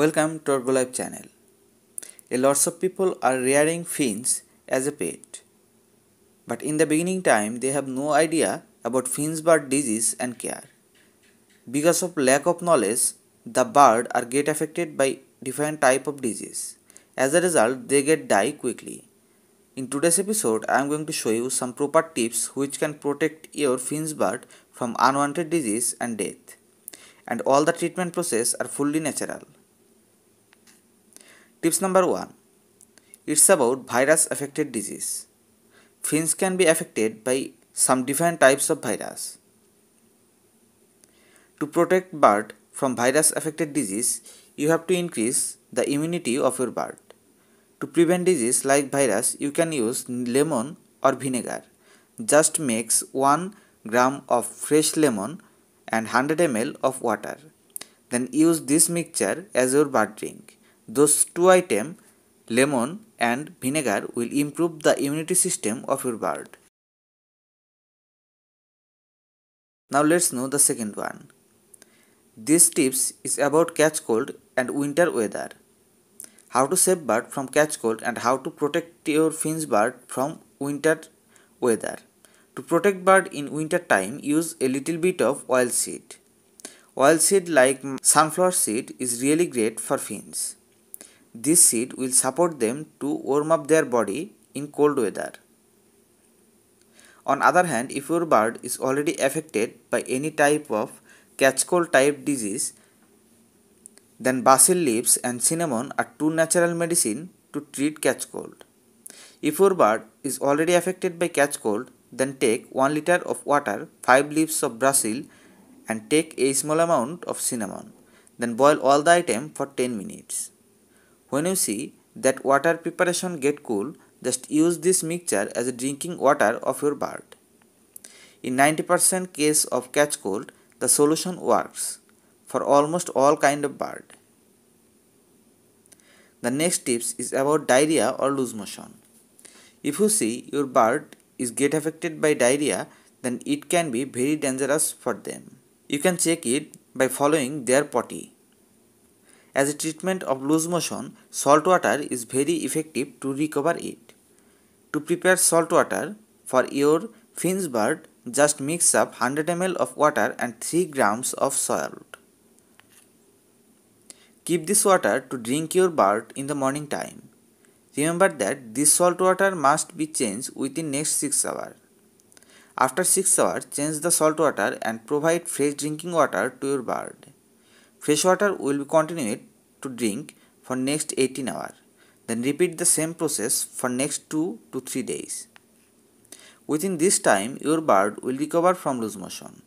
Welcome to our Golipe channel. A lots of people are rearing fins as a pet. But in the beginning time, they have no idea about fins bird disease and care. Because of lack of knowledge, the bird are get affected by different type of disease. As a result, they get die quickly. In today's episode, I am going to show you some proper tips which can protect your fins bird from unwanted disease and death. And all the treatment process are fully natural. Tips number 1 It's about virus affected disease. Fins can be affected by some different types of virus. To protect bird from virus affected disease, you have to increase the immunity of your bird. To prevent disease like virus, you can use lemon or vinegar. Just mix 1 gram of fresh lemon and 100 ml of water. Then use this mixture as your bird drink. Those two items, lemon and vinegar, will improve the immunity system of your bird. Now let's know the second one. This tips is about catch cold and winter weather. How to save bird from catch cold and how to protect your finch bird from winter weather. To protect bird in winter time, use a little bit of oil seed. Oil seed like sunflower seed is really great for finch this seed will support them to warm up their body in cold weather. On other hand, if your bird is already affected by any type of catch cold type disease, then basil leaves and cinnamon are two natural medicine to treat catch cold. If your bird is already affected by catch cold, then take 1 liter of water, 5 leaves of basil and take a small amount of cinnamon. Then boil all the item for 10 minutes. When you see that water preparation get cool, just use this mixture as drinking water of your bird. In 90% case of catch cold, the solution works for almost all kind of bird. The next tips is about diarrhea or loose motion. If you see your bird is get affected by diarrhea, then it can be very dangerous for them. You can check it by following their potty. As a treatment of loose motion, salt water is very effective to recover it. To prepare salt water for your fins bird, just mix up 100 ml of water and 3 grams of salt. Keep this water to drink your bird in the morning time. Remember that this salt water must be changed within next 6 hours. After 6 hours, change the salt water and provide fresh drinking water to your bird. Fresh water will be continued to drink for next 18 hours. Then repeat the same process for next 2 to 3 days. Within this time, your bird will recover from loose motion.